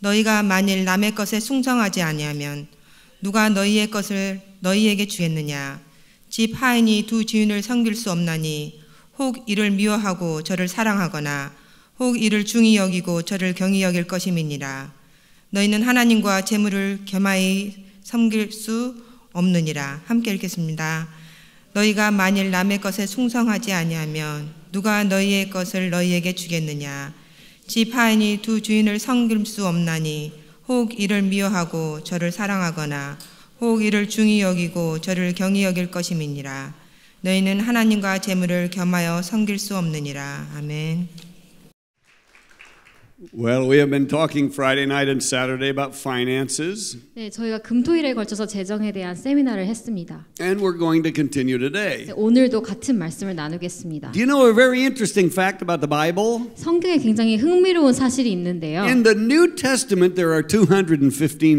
너희가 만일 남의 것에 숭성하지 아니하면 누가 너희의 것을 너희에게 주겠느냐 집 하인이 두 주인을 섬길 수 없나니 혹 이를 미워하고 저를 사랑하거나 혹 이를 중히 여기고 저를 경히 여길 것임이니라 너희는 하나님과 재물을 겸하이 섬길 수 없느니라 함께 읽겠습니다. 너희가 만일 남의 것에 충성하지 아니하면 누가 너희의 것을 너희에게 주겠느냐 지파인이 두 주인을 섬길 수 없나니 혹 이를 미워하고 저를 사랑하거나 혹 이를 중히 여기고 저를 경히 여길 것임이니라 너희는 하나님과 재물을 겸하여 섬길 수 없느니라 아멘. Well, we have been talking Friday night and Saturday about finances. 네, 저희가 금토일에 걸쳐서 재정에 대한 세미나를 했습니다. And we're going to continue today. 네, 오늘도 같은 말씀을 나누겠습니다. Do you know a very interesting fact about the Bible? 성경에 굉장히 흥미로운 사실이 있는데요. In the New Testament there are 215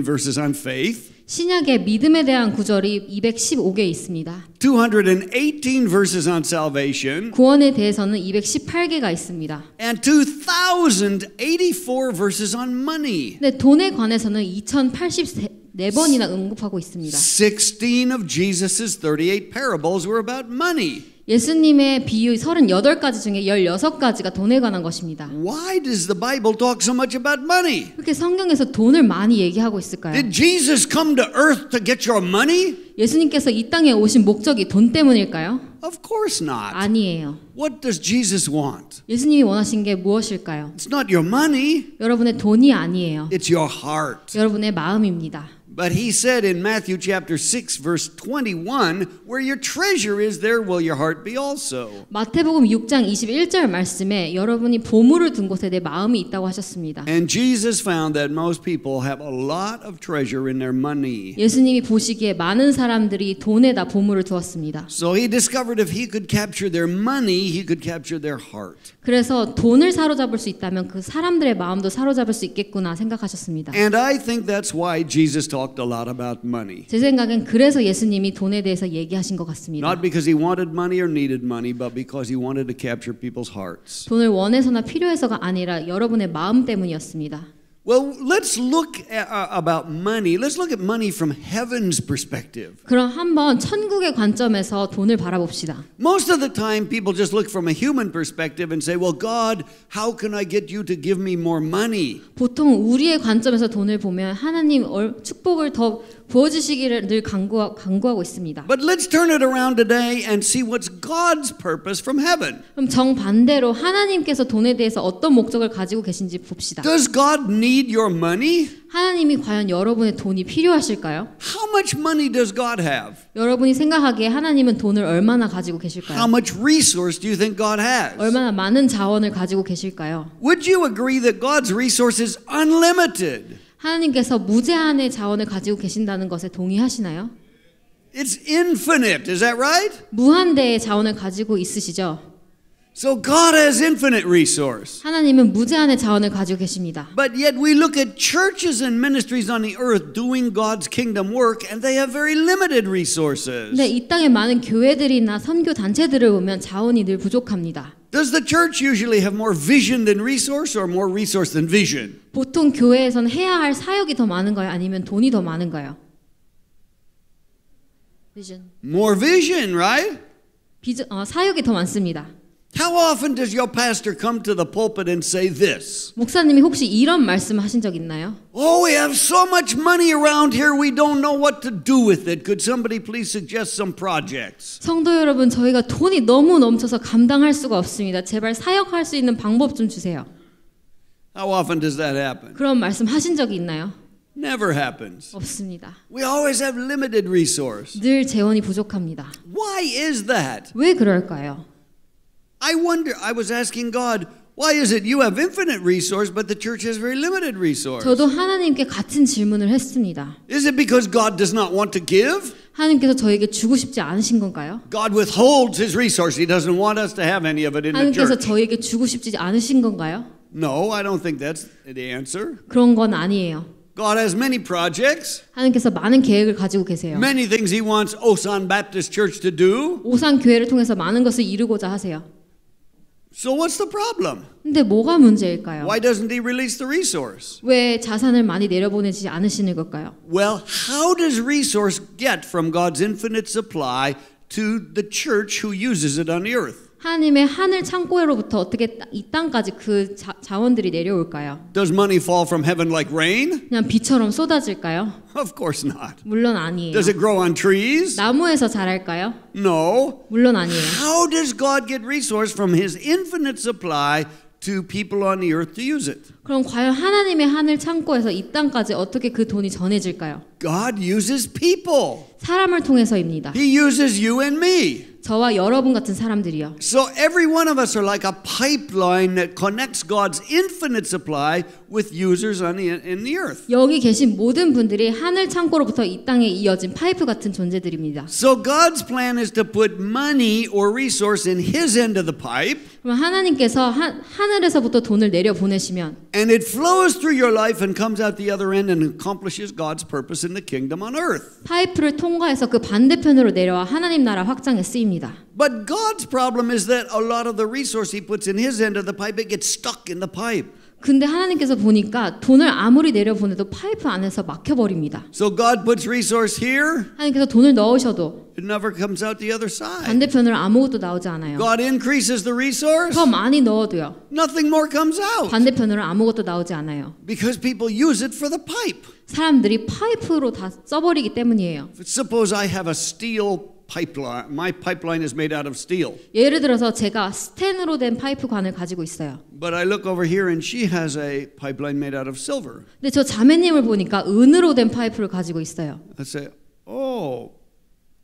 verses on faith. 신약의 믿음에 대한 구절이 215개 있습니다. 218 verses on salvation. 구원에 대해서는 218개가 있습니다. And 2084 verses on money. 네, 돈에 관해서는 2084네 번이나 언급하고 있습니다. 16 of Jesus's 38 parables were about money. 예수님의 비유 38가지 중에 16가지가 돈에 관한 것입니다. Why does the Bible talk so much about money? 그렇게 성경에서 돈을 많이 얘기하고 있을까요? Did Jesus come to earth to get your money? 예수님께서 이 땅에 오신 목적이 돈 때문일까요? Of course not. 아니에요. What does Jesus want? 예수님이 원하신 게 무엇일까요? It's not your money. 여러분의 돈이 아니에요. It's your heart. 여러분의 마음입니다. But he said in Matthew chapter 6 verse 21, where your treasure is there will your heart be also. 마태복음 6장 21절 말씀에 여러분이 보물을 둔 곳에 내 마음이 있다고 하셨습니다. And Jesus found that most people have a lot of treasure in their money. 예수님이 보시기에 많은 사람들이 돈에다 보물을 두었습니다. So he discovered if he could capture their money, he could capture their heart. 그래서 돈을 사로잡을 수 있다면 그 사람들의 마음도 사로잡을 수 있겠구나 생각하셨습니다. And I think that's why Jesus talked talked a lot about money. 제 생각엔 그래서 예수님이 돈에 대해서 얘기하신 것 같습니다. Not because he wanted money or needed money, but because he wanted to capture people's hearts. 돈을 원해서나 필요해서가 아니라 여러분의 마음 때문이었습니다. Well, let's look at, uh, about money. Let's look at money from heaven's perspective. 그럼 한번 천국의 관점에서 돈을 바라봅시다. Most of the time people just look from a human perspective and say, "Well, God, how can I get you to give me more money?" 보통 우리의 관점에서 돈을 보면 하나님 축복을 더 부어주시기를 늘 간구, 간구하고 있습니다. But let's turn it around today and see what's God's purpose from heaven. 그럼 정반대로 하나님께서 돈에 대해서 어떤 목적을 가지고 계신지 봅시다. Does God need your money? 하나님이 과연 여러분의 돈이 필요하실까요? How much money does God have? 여러분이 생각하기에 하나님은 돈을 얼마나 가지고 계실까요? How much resource do you think God has? 얼마나 많은 자원을 가지고 계실까요? Would you agree that God's resource is unlimited? 하나님께서 무제한의 자원을 가지고 계신다는 것에 동의하시나요? It's infinite, is that right? 무한대의 자원을 가지고 있으시죠? So God has infinite resource. 하나님은 무제한의 자원을 가지고 계십니다. But yet we look at churches and ministries on the earth doing God's kingdom work and they have very limited resources. 네, 이 땅에 많은 교회들이나 선교 단체들을 보면 자원이 늘 부족합니다. Does the church usually have more vision than resource or more resource than vision? 보통 교회에선 해야 할 사역이 더 많은 거예요, 아니면 돈이 더 많은 거예요? Vision. More vision, right? 비전, 어, 사역이 더 많습니다. How often does your pastor come to the pulpit and say this? 목사님이 혹시 이런 말씀하신 적 있나요? Oh, we have so much money around here. We don't know what to do with it. Could somebody please suggest some projects? 성도 여러분, 저희가 돈이 너무 넘쳐서 감당할 수가 없습니다. 제발 사역할 수 있는 방법 좀 주세요. How often does that happen? 그런 말씀하신 적이 있나요? Never happens. 없습니다. We always have limited resource. 늘 재원이 부족합니다. Why is that? 왜 그럴까요? I wonder, I was asking God, why is it you have infinite resource but the church has very limited resource? Is it because God does not want to give? God withholds his resource. He doesn't want us to have any of it in the church. No, I don't think that's the answer. God has many projects. 하나님께서 많은 계획을 가지고 계세요. Many things he wants Osan Baptist Church to do. 오산 교회를 통해서 많은 것을 이루고자 하세요. So what's the problem? 근데 뭐가 문제일까요? Why doesn't he release the resource? 왜 자산을 많이 내려보내지 않으시는 걸까요? Well, how does resource get from God's infinite supply to the church who uses it on the earth? 하나님의 하늘 창고로부터 어떻게 이 땅까지 그 자, 자원들이 내려올까요? Does money fall from heaven like rain? 그냥 비처럼 쏟아질까요? Of course not. 물론 아니에요. Does it grow on trees? 나무에서 자랄까요? No. 물론 아니에요. How does God get resource from his infinite supply to people on the earth to use it? 그럼 과연 하나님의 하늘 창고에서 이 땅까지 어떻게 그 돈이 전해질까요? God uses people. 사람을 통해서입니다. He uses you and me. 저와 여러분 같은 사람들이요. So every one of us are like a pipeline that connects God's infinite supply with users on the, in the earth. 여기 계신 모든 분들이 하늘 창고로부터 이 땅에 이어진 파이프 같은 존재들입니다. So God's plan is to put money or resource in His end of the pipe. 그럼 하나님께서 하, 하늘에서부터 돈을 내려 보내시면 and it flows through your life and comes out the other end and accomplishes God's purpose in the kingdom on earth. 파이프를 통과해서 그 반대편으로 내려와 하나님 나라 확장에 쓰입니다. But God's problem is that a lot of the resource he puts in his end of the pipe it gets stuck in the pipe. 근데 하나님께서 보니까 돈을 아무리 내려보내도 파이프 안에서 막혀 버립니다. So God puts resource here. 하나님께서 돈을 넣으셔도 it never comes out the other side. 반대편으로 아무것도 나오지 않아요. God increases the resource. 더 많이 넣어도요. Nothing more comes out. 반대편으로 아무것도 나오지 않아요. Because people use it for the pipe. 사람들이 파이프로 다 써버리기 때문이에요. Suppose I have a steel pipeline. My pipeline is made out of steel. 예를 들어서 제가 스텐으로 된 파이프관을 가지고 있어요. But I look over here and she has a pipeline made out of silver. 근데 저 자매님을 보니까 은으로 된 파이프를 가지고 있어요. I say, "Oh,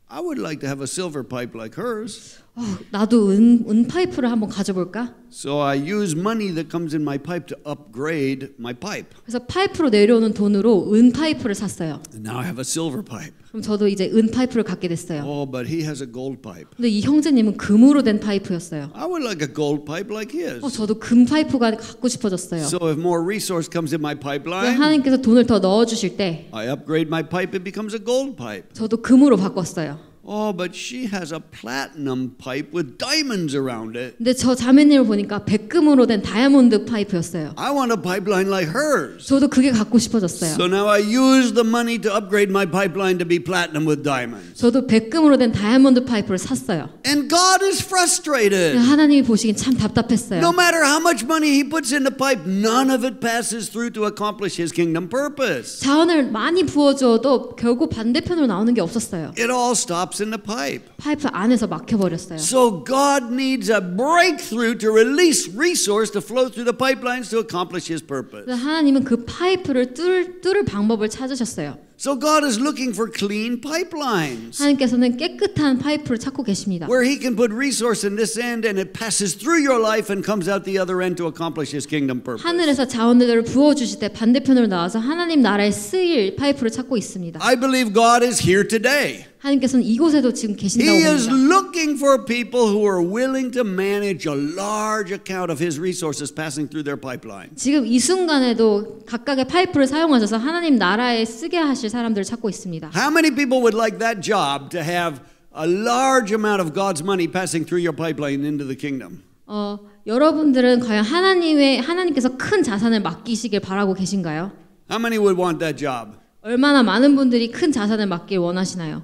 I would like to have a silver pipe like hers." 어, 나도 은, 은 파이프를 한번 가져볼까? So I use money that comes in my pipe to upgrade my pipe. 그래서 파이프로 내려오는 돈으로 은 파이프를 샀어요. And now I have a silver pipe. 그럼 저도 이제 은 파이프를 갖게 됐어요. Oh, but he has a gold pipe. 근데 이 형제님은 금으로 된 파이프였어요. I would like a gold pipe like his. 어, 저도 금 파이프가 갖고 싶어졌어요. So if more resource comes in my pipeline, 하나님께서 돈을 더 넣어 주실 때 I upgrade my pipe it becomes a gold pipe. 저도 금으로 바꿨어요. Oh, but she has a platinum pipe with diamonds around it. 근데 저 자매님을 보니까 백금으로 된 다이아몬드 파이프였어요. I want a pipeline like hers. 저도 그게 갖고 싶어졌어요. So now I use the money to upgrade my pipeline to be platinum with diamonds. 저도 백금으로 된 다이아몬드 파이프를 샀어요. And God is frustrated. 하나님이 보시긴 참 답답했어요. No matter how much money he puts in the pipe, none of it passes through to accomplish his kingdom purpose. 자원을 많이 부어줘도 결국 반대편으로 나오는 게 없었어요. It all stops stops in the pipe. 파이프 안에서 막혀 버렸어요. So God needs a breakthrough to release resource to flow through the pipelines to accomplish his purpose. 하나님은 그 파이프를 뚫을 뚫을 방법을 찾으셨어요. So God is looking for clean pipelines. 하나님께서는 깨끗한 파이프를 찾고 계십니다. Where he can put resource in this end and it passes through your life and comes out the other end to accomplish his kingdom purpose. 하늘에서 자원들을 부어 주실 때 반대편으로 나와서 하나님 나라에 쓰일 파이프를 찾고 있습니다. I believe God is here today. 하나님께서는 이곳에도 지금 계신다고 합니다. He is looking for people who are willing to manage a large account of his resources passing through their pipeline. 지금 이 순간에도 각각의 파이프를 사용하셔서 하나님 나라에 쓰게 하실 사람들을 찾고 있습니다. How many people would like that job to have a large amount of God's money passing through your pipeline into the kingdom? 어, 여러분들은 과연 하나님의 하나님께서 큰 자산을 맡기시길 바라고 계신가요? How many would want that job? 얼마나 많은 분들이 큰 자산을 맡길 원하시나요?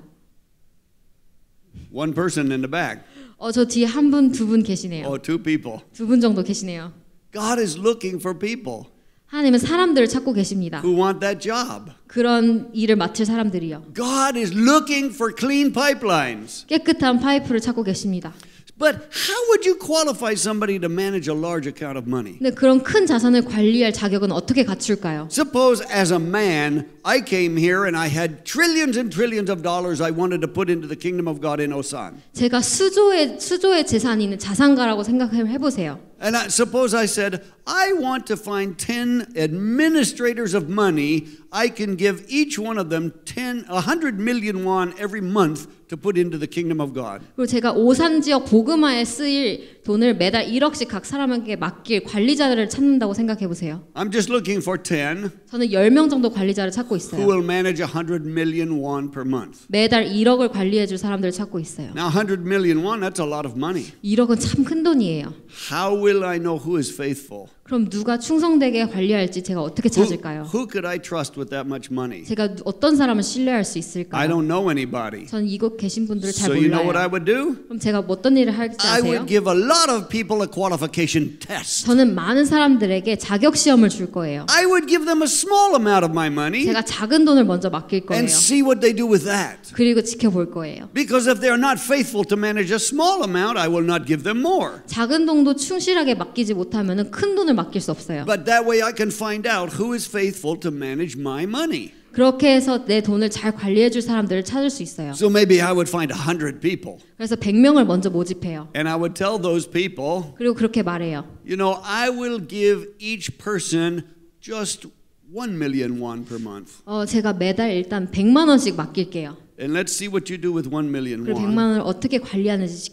One person in the back. 어, 저 뒤에 한 분, 두 분 계시네요. Oh, two people. 두분 정도 계시네요. God is looking for people. 하나님은 사람들을 찾고 계십니다. Who want that job. 그런 일을 맡을 사람들이요. God is looking for clean pipelines. 깨끗한 파이프를 찾고 계십니다. But how would you qualify somebody to manage a large account of money? 근데 그런 큰 자산을 관리할 자격은 어떻게 갖출까요? Suppose as a man I came here and I had trillions and trillions of dollars I wanted to put into the kingdom of God in Osan. 제가 수조의 수조의 재산이 있는 자산가라고 생각해 보세요. And I, suppose I said, I want to find 10 administrators of money. I can give each one of them 10, 100 million won every month to put into the kingdom of God. 그리고 제가 오산 지역 복음화에 쓰일 돈을 매달 1억씩 각 사람에게 맡길 관리자를 찾는다고 생각해 보세요. I'm just looking for 10. 저는 10명 정도 관리자를 찾고 있어요. Who will manage 100 million won per month. 매달 1억을 관리해 줄 사람들을 찾고 있어요. Now 100 million won that's a lot of money. 1억은 참큰 돈이에요. How will I know who is faithful? 그럼 누가 충성되게 관리할지 제가 어떻게 찾을까요? Who, who could I trust with that much money? 제가 어떤 사람을 신뢰할 수 있을까요? I don't know anybody. 전 이곳 계신 분들을 잘 so 몰라요. So you know what I would do? 그럼 제가 어떤 일을 할지 아세요? I would give a lot of people a qualification test. 저는 많은 사람들에게 자격 시험을 줄 거예요. I would give them a small amount of my money. 제가 작은 돈을 먼저 맡길 거예요. And see what they do with that. 그리고 지켜볼 거예요. Because if they are not faithful to manage a small amount, I will not give them more. 작은 돈도 충실하게 맡기지 못하면은 큰 돈을 맡길 수 없어요. But that way I can find out who is faithful to manage my money. 그렇게 해서 내 돈을 잘 관리해 줄 사람들을 찾을 수 있어요. So maybe I would find 100 people. 그래서 100명을 먼저 모집해요. And I would tell those people. 그리고 그렇게 말해요. You know, I will give each person just 1 million won per month. 어, 제가 매달 일단 100만 원씩 맡길게요. And let's see what you do with 1 million Because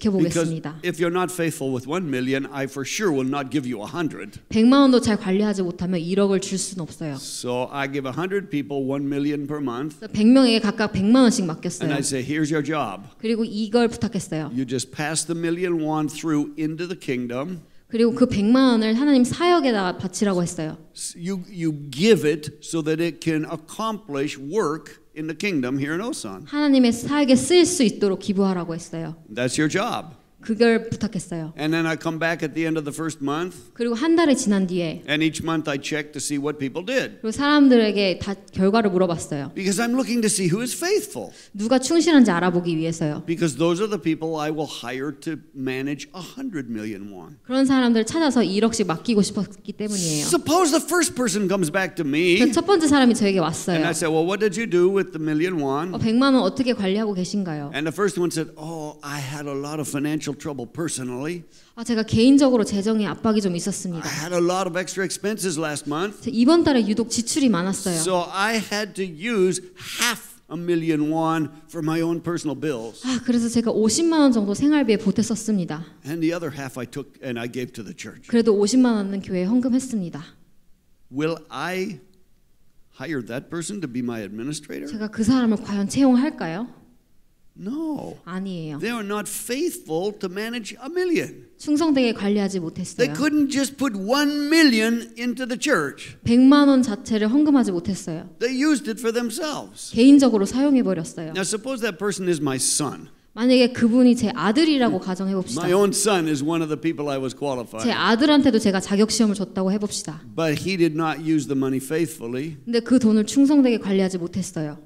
if you're not faithful with 1 million, I for sure will not give you a 100. So I give 100 people 1 million per month and I say, here's your job. You just pass the million one through into the kingdom. 그리고 그 100만 원을 하나님 사역에다가 바치라고 했어요. You, you give it so that it can accomplish work in the kingdom here in Osan. 하나님의 사역에 쓰일 수 있도록 기부하라고 했어요. That's your job. 그걸 부탁했어요. And then I come back at the end of the first month. 그리고 한 달이 지난 뒤에. And each month I check to see what people did. 그리고 사람들에게 다 결과를 물어봤어요. Because I'm looking to see who is faithful. 누가 충실한지 알아보기 위해서요. Because those are the people I will hire to manage 100 million won. 그런 사람들 찾아서 1억씩 맡기고 싶었기 때문이에요. Suppose the first person comes back to me. 첫 번째 사람이 저에게 왔어요. And I said, "Well, what did you do with the million won?" 어, 100만 원 어떻게 관리하고 계신가요? And the first one said, "Oh, I had a lot of financial financial trouble personally. 아 제가 개인적으로 재정에 압박이 좀 있었습니다. I had a lot of extra expenses last month. 이번 달에 유독 지출이 많았어요. So I had to use half a million won for my own personal bills. 아, 그래서 제가 50만 원 정도 생활비에 보탰었습니다. And the other half I took and I gave to the church. 그래도 50만 원은 교회에 헌금했습니다. Will I hire that person to be my administrator? 제가 그 사람을 과연 채용할까요? No. 아니에요. They are not faithful to manage a million. 충성되게 관리하지 못했어요. They couldn't just put 1 million into the church. 100만 원 자체를 헌금하지 못했어요. They used it for themselves. 개인적으로 사용해 버렸어요. Now suppose that person is my son. 만약에 그분이 제 아들이라고 가정해 봅시다. My own son is one of the people I was qualified. 제 아들한테도 제가 자격 시험을 줬다고 해 봅시다. But he did not use the money faithfully. 근데 그 돈을 충성되게 관리하지 못했어요.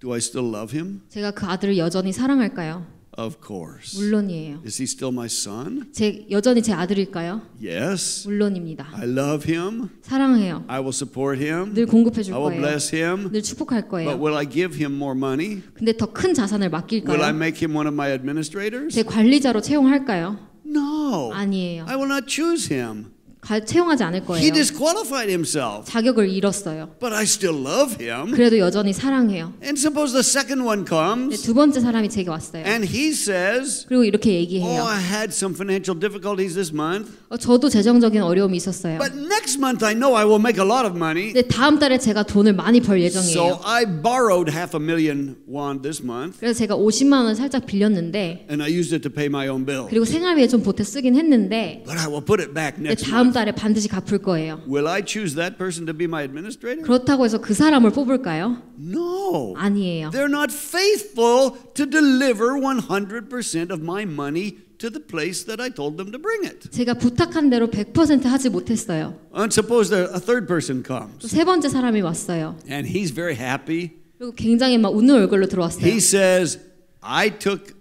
Do I still love him? 제가 그 아들을 여전히 사랑할까요? Of course. 물론이에요. Is he still my son? 제 여전히 제 아들일까요? Yes. 물론입니다. I love him. 사랑해요. I will support him. 늘 공급해 줄 I will 거예요. bless him. 늘 축복할 거예요. But will I give him more money? 근데 더 큰 자산을 맡길까요? Will I make him one of my administrators? 제 관리자로 채용할까요? No. 아니에요. I will not choose him. 채용하지 않을 거예요. He disqualified himself. 자격을 잃었어요. But I still love him. 그래도 여전히 사랑해요. And suppose the second one comes. 두 번째 사람이 제게 왔어요. And he says. 그리고 이렇게 얘기해요. Oh, I had some financial difficulties this month. 어, 저도 재정적인 어려움이 있었어요. But next month I know I will make a lot of money. 네, 다음 달에 제가 돈을 많이 벌 예정이에요. So I borrowed half a million won this month. 그래서 제가 50만 원 살짝 빌렸는데. And I used it to pay my own bill. 그리고 생활비에 좀 보태 쓰긴 했는데. But I will put it back next. 네, 다음 달 달에 반드시 갚을 거예요. Will I choose that person to be my administrator? 그렇다고 해서 그 사람을 뽑을까요? No. 아니에요. They're not faithful to deliver 100% of my money to the place that I told them to bring it. 제가 부탁한 대로 100% 하지 못했어요. And uh, suppose a third person comes. 세 번째 사람이 왔어요. And he's very happy. 그리고 굉장히 막 웃는 얼굴로 들어왔어요. He says, "I took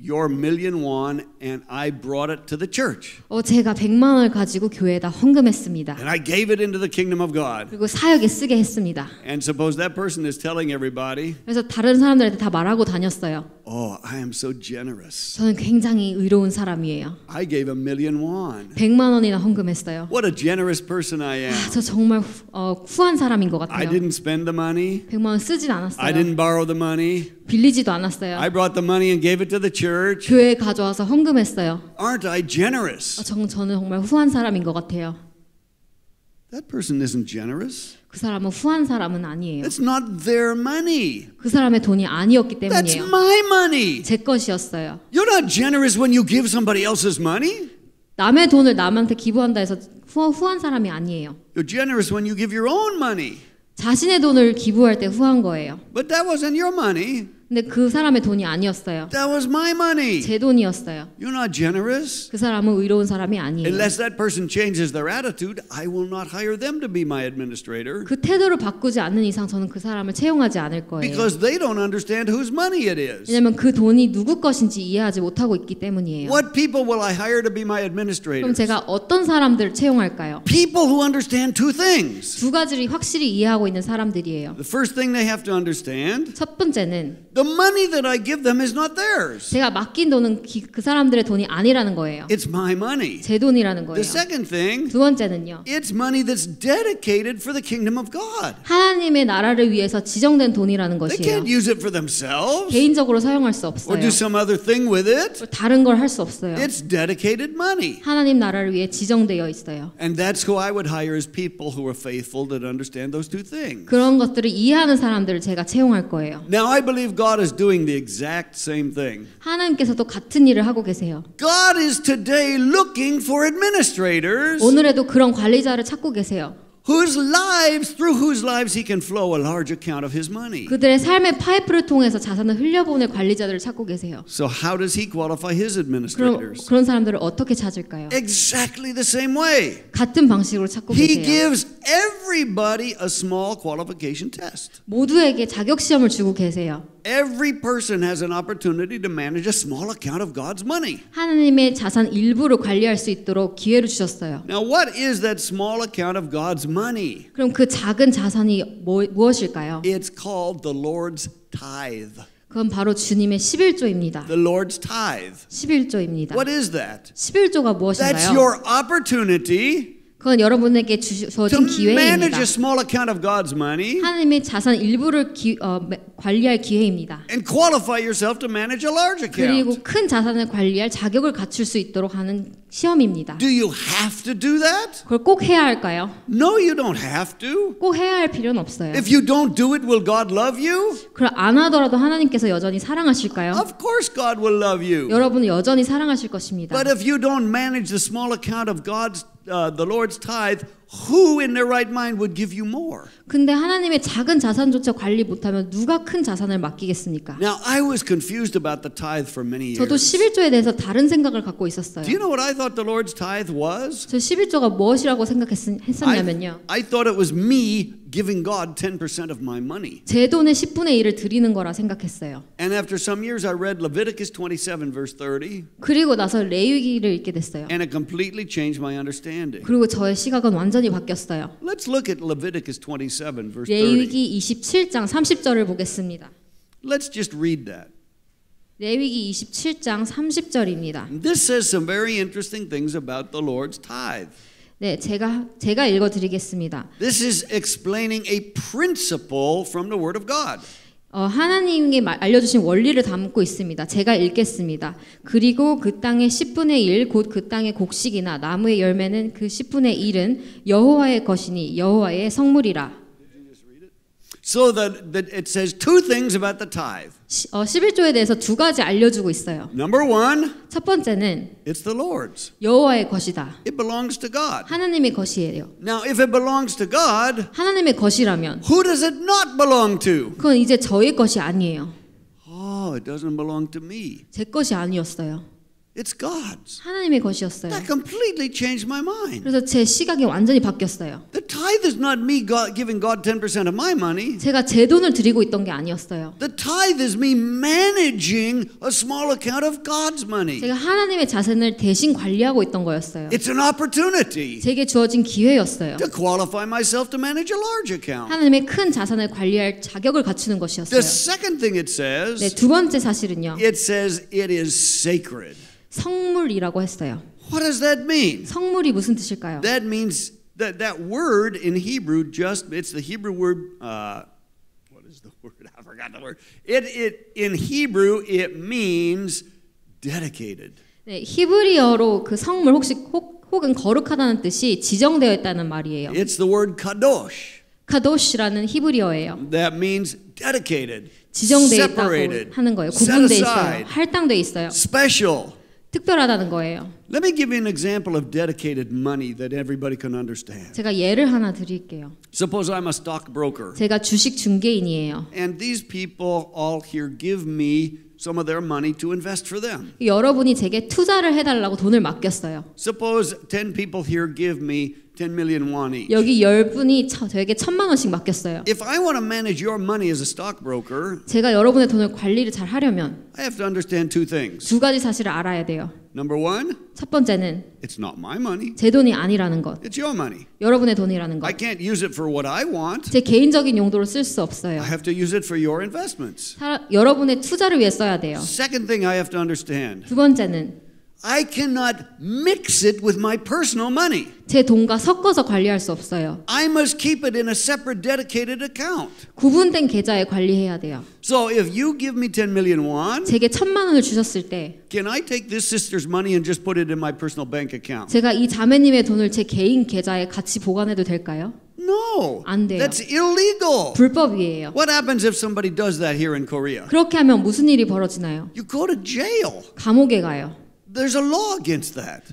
your million won and I brought it to the church. 어 제가 100만 원을 가지고 교회에다 헌금했습니다. And I gave it into the kingdom of God. 그리고 사역에 쓰게 했습니다. And suppose that person is telling everybody. 그래서 다른 사람들한테 다 말하고 다녔어요. Oh, I am so generous. 저는 굉장히 의로운 사람이에요. I gave a million won. 100만 원이나 헌금했어요. What a generous person I am. 아, 저 정말 어, 후한 사람인 것 같아요. I didn't spend the money. 100만 원 쓰진 않았어요. I didn't borrow the money. 빌리지도 않았어요. I brought the money and gave it to the church. 교회에 가져와서 헌금 궁금했어요. Aren't I generous? 어, 정, 저는 정말 후한 사람인 것 같아요. That person isn't generous. 그 사람은 후한 사람은 아니에요. That's not their money. 그 사람의 돈이 아니었기 That's 때문이에요. my money. 제 것이었어요. You're not generous when you give somebody else's money. 남의 돈을 남한테 기부한다 해서 후, 후한 사람이 아니에요. You're generous when you give your own money. 자신의 돈을 기부할 때 후한 거예요. But that wasn't your money. 근데 그 사람의 돈이 아니었어요. That was my money. 제 돈이었어요. You're not generous. 그 사람은 의로운 사람이 아니에요. Unless that person changes their attitude, I will not hire them to be my administrator. 그 태도를 바꾸지 않는 이상 저는 그 사람을 채용하지 않을 거예요. Because they don't understand whose money it is. 왜냐면 그 돈이 누구 것인지 이해하지 못하고 있기 때문이에요. What people will I hire to be my administrator? 그럼 제가 어떤 사람들을 채용할까요? People who understand two things. 두 가지를 확실히 이해하고 있는 사람들이에요. The first thing they have to understand. 첫 번째는 The money that I give them is not theirs. 제가 맡긴 돈은 기, 그 사람들의 돈이 아니라는 거예요. It's my money. 제 돈이라는 거예요. The second thing. 두 번째는요. It's money that's dedicated for the kingdom of God. 하나님의 나라를 위해서 지정된 돈이라는 것이에요. They can't use it for themselves. 개인적으로 사용할 수 없어요. Or do some other thing with it. 다른 걸 할 수 없어요. It's dedicated money. 하나님 나라를 위해 지정되어 있어요. And that's who I would hire as people who are faithful that understand those two things. 그런 것들을 이해하는 사람들을 제가 채용할 거예요. Now I believe God God is doing the exact same thing. 하나님께서도 같은 일을 하고 계세요. God is today looking for administrators. 오늘에도 그런 관리자를 찾고 계세요. whose lives through whose lives he can flow a large account of his money. 그들의 삶의 파이프를 통해서 자산을 흘려보낼 관리자들을 찾고 계세요. So how does he qualify his administrators? 그럼 그런 사람들을 어떻게 찾을까요? Exactly the same way. 같은 방식으로 찾고 he 계세요. He gives everybody a small qualification test. 모두에게 자격 시험을 주고 계세요. every person has an opportunity to manage a small account of God's money. 하나님의 자산 일부를 관리할 수 있도록 기회를 주셨어요. Now what is that small account of God's money? 그럼 그 작은 자산이 뭐, 무엇일까요? It's called the Lord's tithe. 그건 바로 주님의 십일조입니다. The Lord's tithe. 십일조입니다. What is that? 십일조가 무엇인가요? That's your opportunity 그건 여러분에게 주어진 기회입니다. 하나님의 자산 일부를 기, 어, 관리할 기회입니다. 그리고 큰 자산을 관리할 자격을 갖출 수 있도록 하는 시험입니다. 그걸 꼭 해야 할까요? No, you don't have to. 꼭 해야 할 필요는 없어요. If you don't do it, will God love you? 그럼 안 하더라도 하나님께서 여전히 사랑하실까요? Of course, God will love you. 여러분 여전히 사랑하실 것입니다. But if you don't manage the small account of God's uh, the Lord's tithe who in their right mind would give you more? 근데 하나님의 작은 자산조차 관리 못하면 누가 큰 자산을 맡기겠습니까? Now I was confused about the tithe for many years. 저도 11조에 대해서 다른 생각을 갖고 있었어요. Do you know what I thought the Lord's tithe was? 저 11조가 무엇이라고 생각했었냐면요. I, I thought it was me giving God 10% of my money. 제 돈의 10분의 1을 드리는 거라 생각했어요. And after some years I read Leviticus 27 verse 30. 그리고 나서 레위기를 읽게 됐어요. And it completely changed my understanding. 그리고 저의 시각은 완전 완전히 바뀌었어요. Let's look at Leviticus 27 verse 30. 레위기 27장 30절을 보겠습니다. Let's just read that. 레위기 27장 30절입니다. This says some very interesting things about the Lord's tithe. 네, 제가 제가 읽어 드리겠습니다. This is explaining a principle from the word of God. 어, 하나님께 알려주신 원리를 담고 있습니다. 제가 읽겠습니다. 그리고 그 땅의 10분의 1, 곧 그 땅의 곡식이나 나무의 열매는 그 10분의 1은 여호와의 것이니 여호와의 성물이라. So that, that it says two things about the tithe. 어, 11조에 대해서 두 가지 알려주고 있어요. Number one, 첫 번째는 it's the Lord's. 여호와의 것이다. It belongs to God. 하나님의 것이에요. Now, if it belongs to God, 하나님의 것이라면 who does it not belong to? 그건 이제 저의 것이 아니에요. Oh, it doesn't belong to me. 제 것이 아니었어요. It's God's. 하나님의 것이었어요. That completely changed my mind. 그래서 제 시각이 완전히 바뀌었어요. The tithe is not me God, giving God 10% of my money. 제가 제 돈을 드리고 있던 게 아니었어요. The tithe is me managing a small account of God's money. 제가 하나님의 자산을 대신 관리하고 있던 거였어요. It's an opportunity. 제게 주어진 기회였어요. To qualify myself to manage a large account. 하나님의 큰 자산을 관리할 자격을 갖추는 것이었어요. The second thing it says. 네, 두 번째 사실은요. It says it is sacred. 성물이라고 했어요. What does that mean? 성물이 무슨 뜻일까요? That means that that word in Hebrew just it's the Hebrew word uh, what is the word? I forgot the word. It it in Hebrew it means dedicated. 네, 히브리어로 그 성물 혹시 혹, 혹은 거룩하다는 뜻이 지정되어 있다는 말이에요. It's the word kadosh. 카도시라는 히브리어예요. That means dedicated. 지정되어 있다고 하는 거예요. 구분돼 있어요. 할당돼 있어요. Special. 특별하다는 거예요. Let me give you an example of dedicated money that everybody can understand. 제가 예를 하나 드릴게요. Suppose I'm a stockbroker. 제가 주식 중개인이에요. And these people all here give me some of their money to invest for them. 여러분이 제게 투자를 해달라고 돈을 맡겼어요. Suppose 10 people here give me 10 million won each. 여기 열 분이 저에게 천만 원씩 맡겼어요. If I want to manage your money as a stockbroker, 제가 여러분의 돈을 관리를 잘 하려면 I have to understand two things. 두 가지 사실을 알아야 돼요. Number one, 첫 번째는 it's not my money. 제 돈이 아니라는 것. It's your money. 여러분의 돈이라는 것. I can't use it for what I want. 제 개인적인 용도로 쓸 수 없어요. I have to use it for your investments. 사, 여러분의 투자를 위해 써야 돼요. Second thing I have to understand. 두 번째는 I cannot mix it with my personal money. 제 돈과 섞어서 관리할 수 없어요. I must keep it in a separate dedicated account. 구분된 계좌에 관리해야 돼요. So if you give me 10 million won, 제게 천만 원을 주셨을 때, can I take this sister's money and just put it in my personal bank account? 제가 이 자매님의 돈을 제 개인 계좌에 같이 보관해도 될까요? No. 안 돼요. That's illegal. 불법이에요. What happens if somebody does that here in Korea? 그렇게 하면 무슨 일이 벌어지나요? You go to jail. 감옥에 가요. There's a law against that.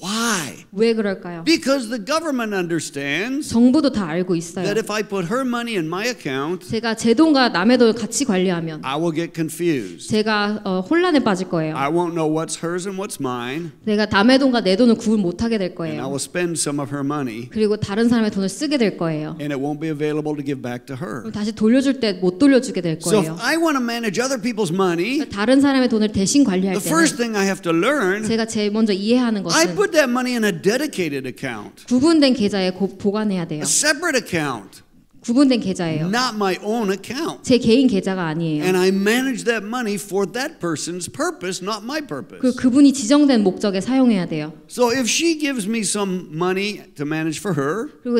Why? 왜 그럴까요? Because the government understands 정부도 다 알고 있어요. that if I put her money in my account, 제가 제 돈과 남의 돈을 같이 관리하면 I will get confused. 제가 어, 혼란에 빠질 거예요. I won't know what's hers and what's mine, 제가 남의 돈과 내 돈을 구분 못하게 될 and I 거예요. will spend some of her money, 그리고 다른 사람의 돈을 쓰게 될 거예요. and it won't be available to give back to her. 그럼 다시 돌려줄 때못 돌려주게 될 So 거예요. if I want to manage other people's money, 다른 사람의 돈을 대신 관리할 the first 때는 thing I have to learn, 제가 제일 먼저 이해하는 I 것은 put put that money in a dedicated account. 구분된 계좌에 고, 보관해야 돼요. A separate account. 구분된 계좌예요. Not my own account. 제 개인 계좌가 아니에요. And I manage that money for that person's purpose, not my purpose. 그 그분이 지정된 목적에 사용해야 돼요. So if she gives me some money to manage for her. 그리고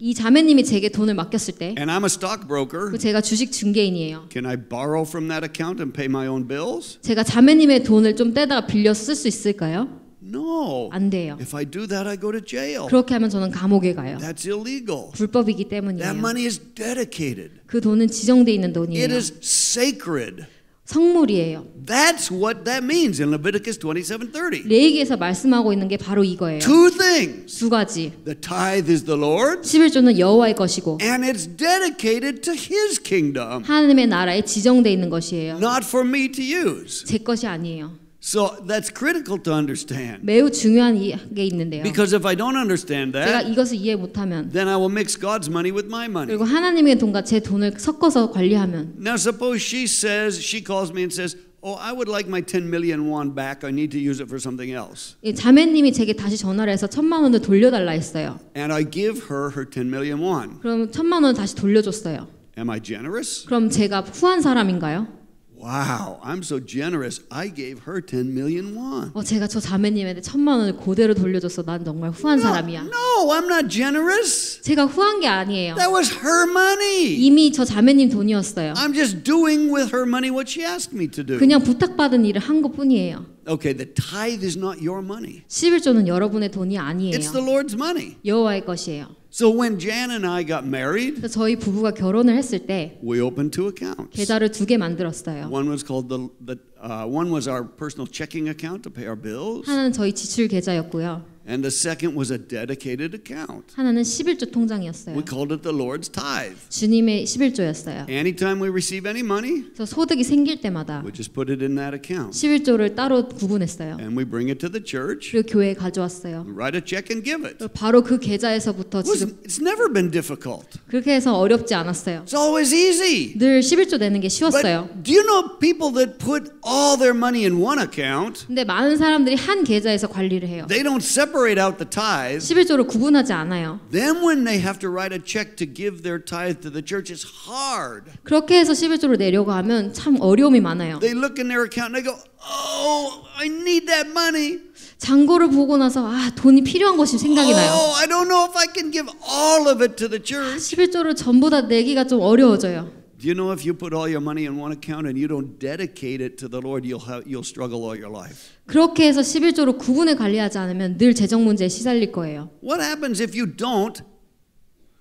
이 자매님이 제게 돈을 맡겼을 때 And I'm a stockbroker. 제가 주식 중개인이에요. Can I borrow from that account and pay my own bills? 제가 자매님의 돈을 좀 떼다가 빌려 쓸 수 있을까요? No. 안 돼요. If I do that, I go to jail. 그렇게 하면 저는 감옥에 가요. That's illegal. 불법이기 때문이에요. That money is dedicated. 그 돈은 지정돼 있는 돈이에요. It is sacred. 성물이에요. That's what that means in Leviticus 27:30. 레위기에서 말씀하고 있는 게 바로 이거예요. Two things. 두 가지. The tithe is the Lord's. 11조는 여호와의 것이고. And it's dedicated to His kingdom. 하나님의 나라에 지정돼 있는 것이에요. Not for me to use. 제 것이 아니에요. So that's critical to understand. 매우 중요한 게 있는데요. Because if I don't understand that, 제가 이것을 이해 못하면, then I will mix God's money with my money. 그리고 하나님의 돈과 제 돈을 섞어서 관리하면. Now suppose she says, she calls me and says, "Oh, I would like my 10 million won back. I need to use it for something else." 예, 자매님이 제게 다시 전화를 해서 천만 원을 돌려달라 했어요. And I give her her 10 million won. 그럼 천만 원을 다시 돌려줬어요. Am I generous? 그럼 제가 후한 사람인가요? wow, I'm so generous. I gave her 10 million won. 어, 제가 저 자매님한테 천만 원을 그대로 돌려줘서 난 정말 후한 사람이야. No, I'm not generous. 제가 후한 게 아니에요. That was her money. 이미 저 자매님 돈이었어요. I'm just doing with her money what she asked me to do. 그냥 부탁받은 일을 한 것뿐이에요. Okay, the tithe is not your money. 11조는 여러분의 돈이 아니에요. It's the Lord's money. 여호와의 것이에요. So when Jan and I got married, 저희 부부가 결혼을 했을 때 we opened two accounts. 계좌를 두 만들었어요. One was called the, the uh, one was our personal checking account to pay our bills. 하나는 저희 지출 계좌였고요. And the second was a dedicated account. 하나는 11조 통장이었어요. We called it the Lord's tithe. 주님의 11조였어요. Anytime we receive any money, 그래서 소득이 생길 때마다 we just put it in that account. 11조를 따로 구분했어요. And we bring it to the church. 그리고 교회에 가져왔어요. Write a check and give it. 바로 그 계좌에서부터 지금 It's never been difficult. 그렇게 해서 어렵지 않았어요. It's always easy. 늘 11조 내는 게 쉬웠어요. But do you know people that put all their money in one account? 근데 많은 사람들이 한 계좌에서 관리를 해요. They don't separate separate out the tithes. 11조를 구분하지 않아요. Then when they have to write a check to give their tithe to the church, it's hard. 그렇게 해서 11조를 내려고 하면 참 어려움이 많아요. They look in their account and they go, "Oh, I need that money." 잔고를 보고 나서 아 돈이 필요한 것이 생각이 나요. Oh, I don't know if I can give all of it to the church. 11조를 전부 다 내기가 좀 어려워져요. Do you know if you put all your money in one account and you don't dedicate it to the Lord, you'll have, you'll struggle all your life. 그렇게 해서 11조로 구분을 관리하지 않으면 늘 재정 문제에 시달릴 거예요. What happens if you don't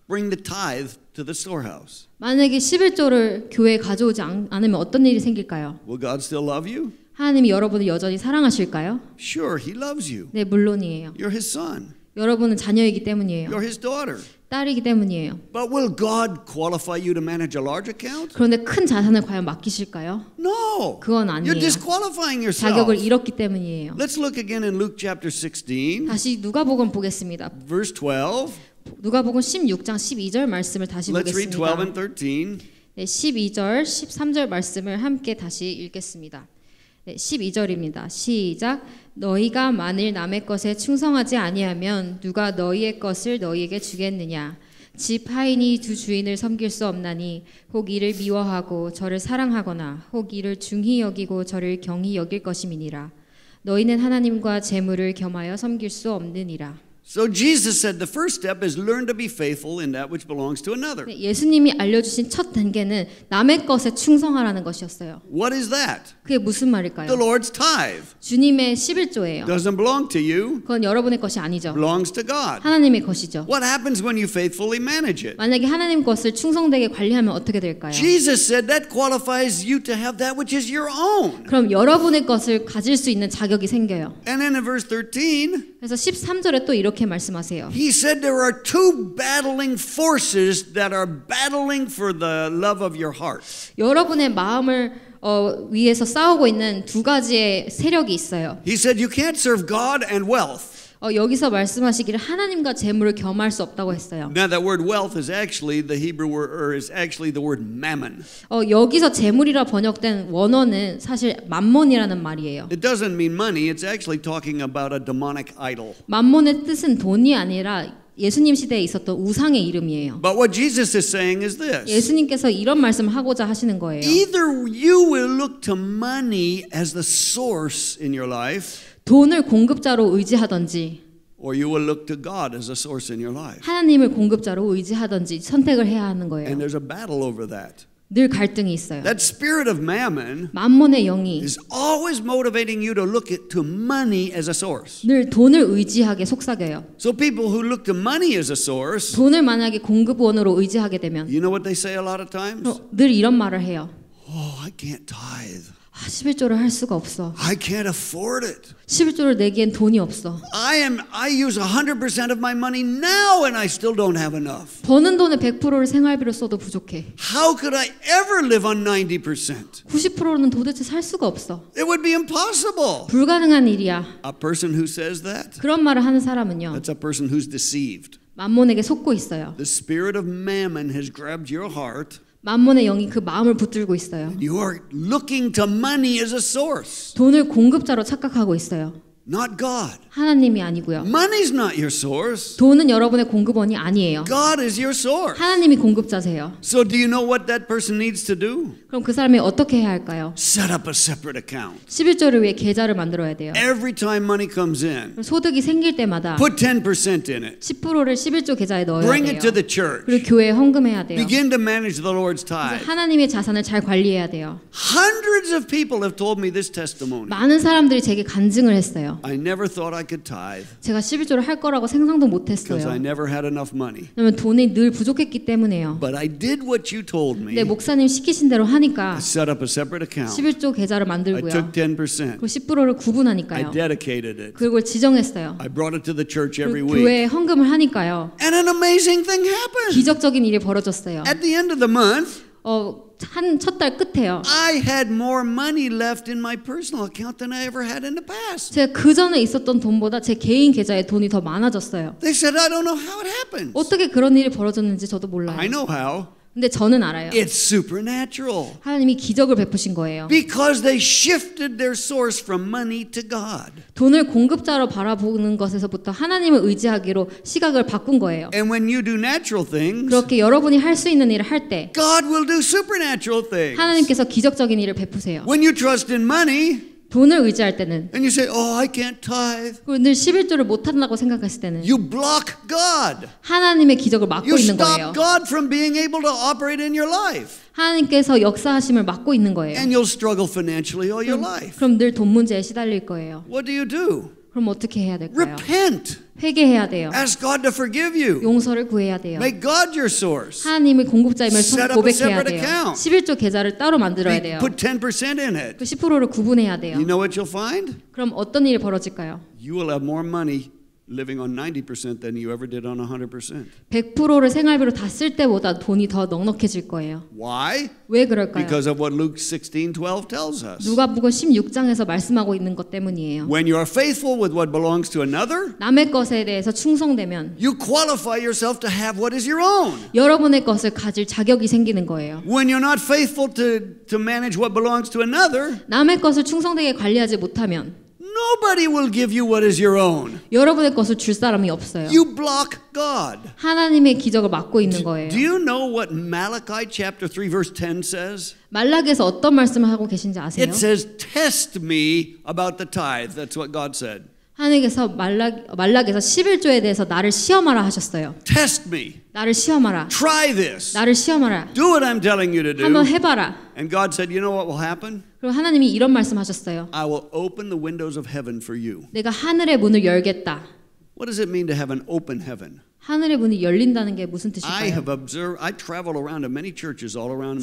bring the tithe to the storehouse? 만약에 11조를 교회에 가져오지 않, 않으면 어떤 일이 생길까요? Will God still love you? 하나님이 여러분을 여전히 사랑하실까요? Sure, he loves you. 네, 물론이에요. You're his son. 여러분은 자녀이기 때문이에요. You're his daughter. 딸이기 때문이에요. But will God qualify you to manage a large account? 그런데 큰 자산을 과연 맡기실까요? No. 그건 아니에요. You're disqualifying yourself. 자격을 잃었기 때문이에요. Let's look again in Luke chapter 16. 다시 누가복음 보겠습니다. Verse 12. 누가복음 16장 12절 말씀을 다시 Let's 보겠습니다. Let's read 12 and 13. 네, 12절, 13절 말씀을 함께 다시 읽겠습니다. 12절입니다. 시작. 너희가 만일 남의 것에 충성하지 아니하면 누가 너희의 것을 너희에게 주겠느냐? 집 하인이 두 주인을 섬길 수 없나니 혹 이를 미워하고 저를 사랑하거나 혹 이를 중히 여기고 저를 경히 여길 것임이니라. 너희는 하나님과 재물을 겸하여 섬길 수 없느니라. So Jesus said the first step is learn to be faithful in that which belongs to another. 예수님이 알려주신 첫 단계는 남의 것에 충성하라는 것이었어요. What is that? 그게 무슨 말일까요? The Lord's tithe. 주님의 11조예요. Doesn't belong to you. 그건 여러분의 것이 아니죠. Belongs to God. 하나님의 것이죠. What happens when you faithfully manage it? 만약에 하나님 것을 충성되게 관리하면 어떻게 될까요? Jesus said that qualifies you to have that which is your own. 그럼 여러분의 것을 가질 수 있는 자격이 생겨요. And then in verse 13. 그래서 13절에 또 이렇게 이렇게 말씀하세요. He said there are two battling forces that are battling for the love of your heart. 여러분의 마음을 어, 위해서 싸우고 있는 두 가지의 세력이 있어요. He said you can't serve God and wealth. 어, 여기서 말씀하시기를 하나님과 재물을 겸할 수 없다고 했어요. Now that word wealth is actually the Hebrew word or is actually the word mammon. 어, 여기서 재물이라 번역된 원어는 사실 만몬이라는 말이에요. It doesn't mean money. It's actually talking about a demonic idol. 만몬의 뜻은 돈이 아니라 예수님 시대에 있었던 우상의 이름이에요. But what Jesus is saying is this. 예수님께서 이런 말씀을 하고자 하시는 거예요. Either you will look to money as the source in your life. 돈을 공급자로 의지하든지 or you will look to God as a source in your life. 하나님을 공급자로 의지하든지 선택을 해야 하는 거예요. And there's a battle over that. 늘 갈등이 있어요. That spirit of mammon 만몬의 영이 is always motivating you to look to money as a source. 늘 돈을 의지하게 속삭여요. So people who look to money as a source 돈을 만약에 공급원으로 의지하게 되면 you know what they say a lot of times? 늘 이런 말을 해요. Oh, I can't tithe. 11조를 할 수가 없어. I can't afford it. 11조를 내기엔 돈이 없어. I am I use 100% of my money now and I still don't have enough. 버는 돈의 100%를 생활비로 써도 부족해. How could I ever live on 90%? 90%는 도대체 살 수가 없어. It would be impossible. 불가능한 일이야. A person who says that? 그런 말을 하는 사람은요. That's a person who's deceived. 만몬에게 속고 있어요. The spirit of mammon has grabbed your heart. 만몬의 영이 그 마음을 붙들고 있어요. You are looking to money as a source. 돈을 공급자로 착각하고 있어요. not God. 하나님이 아니고요. Money's not your source. 돈은 여러분의 공급원이 아니에요. God is your source. 하나님이 공급자세요. So do you know what that person needs to do? 그럼 그 사람이 어떻게 해야 할까요? Set up a separate account. 11조를 위해 계좌를 만들어야 돼요. Every time money comes in. 소득이 생길 때마다 put 10% in it. 10%를 11조 계좌에 넣어야 Bring 돼요. Bring it to the church. 그리고 교회에 헌금해야 돼요. Begin to manage the Lord's tithe. 하나님의 자산을 잘 관리해야 돼요. Hundreds of people have told me this testimony. 많은 사람들이 제게 간증을 했어요. 했어요. I never thought I could tithe. 제가 11조를 할 거라고 생각도 못 했어요. Because I never had enough money. 왜냐면 돈이 늘 부족했기 때문에요. But I did what you told me. 네, 목사님 시키신 대로 하니까 I set up a separate account. 11조 계좌를 만들고요. I took 10%. 그리고 10%를 구분하니까요. I dedicated it. 그걸 지정했어요. I brought it to the church every week. 교회에 헌금을 하니까요. And an amazing thing happened. 기적적인 일이 벌어졌어요. At the end of the month 어, 한첫 달 끝에요. I had more money left in my personal account than I ever had in the past. 제가 그 전에 있었던 돈보다 제 개인 계좌에 돈이 더 많아졌어요. They said I don't know how it happened. 어떻게 그런 일이 벌어졌는지 저도 몰라요. I know how. 근데 저는 알아요. It's supernatural. 하나님이 기적을 베푸신 거예요. Because they shifted their source from money to God. 돈을 공급자로 바라보는 것에서부터 하나님을 의지하기로 시각을 바꾼 거예요. And when you do natural things, 그렇게 여러분이 할수 있는 일을 할 때, God will do supernatural things. 하나님께서 기적적인 일을 베푸세요. When you trust in money, 돈을 의지할 때는 And you say, "Oh, I can't tithe." 그리고 늘 11조를 못 한다고 생각했을 때는 You block God. 하나님의 기적을 막고 You 있는 거예요. stop God from being able to operate in your life. 하나님께서 역사하심을 막고 있는 거예요. And you'll struggle financially all your life. 그럼 늘돈 문제에 시달릴 거예요. What do you do? 그럼 어떻게 해야 될까요? Repent. 회개해야 돼요. Ask God to forgive you. 용서를 구해야 돼요. Make God your source. 하나님이 공급자임을 Set up a 고백해야 separate 돼요. account. 11조 계좌를 따로 만들어야 돼요. Put 10% in it. 그 10%를 구분해야 돼요. You know what you'll find? 그럼 어떤 일이 벌어질까요? You will have more money living on 90% than you ever did on 100%. 100%를 생활비로 다 쓸 때보다 돈이 더 넉넉해질 거예요. Why? 왜 그럴까요? Because of what Luke 16:12 tells us. 누가복음 16장에서 말씀하고 있는 것 때문이에요. When you are faithful with what belongs to another, 남의 것에 대해서 충성되면 you qualify yourself to have what is your own. 여러분의 것을 가질 자격이 생기는 거예요. When you're not faithful to to manage what belongs to another, 남의 것을 충성되게 관리하지 못하면 Nobody will give you what is your own. 여러분의 것을 줄 사람이 없어요. You block God. 하나님의 기적을 막고 있는 거예요. Do you know what Malachi chapter 3 verse 10 says? 말라기에서 어떤 말씀을 하고 계신지 아세요? It says test me about the tithe. That's what God said. 하나님께서 말락 말락에서 십일조에 대해서 나를 시험하라 하셨어요. Test me. 나를 시험하라. Try this. 나를 시험하라. Do what I'm telling you to do. 한번 해봐라. And God said, you know what will happen? 그리고 하나님이 이런 말씀하셨어요. I will open the windows of heaven for you. 내가 하늘의 문을 열겠다. What does it mean to have an open heaven? 하늘의 문이 열린다는 게 무슨 뜻일까요?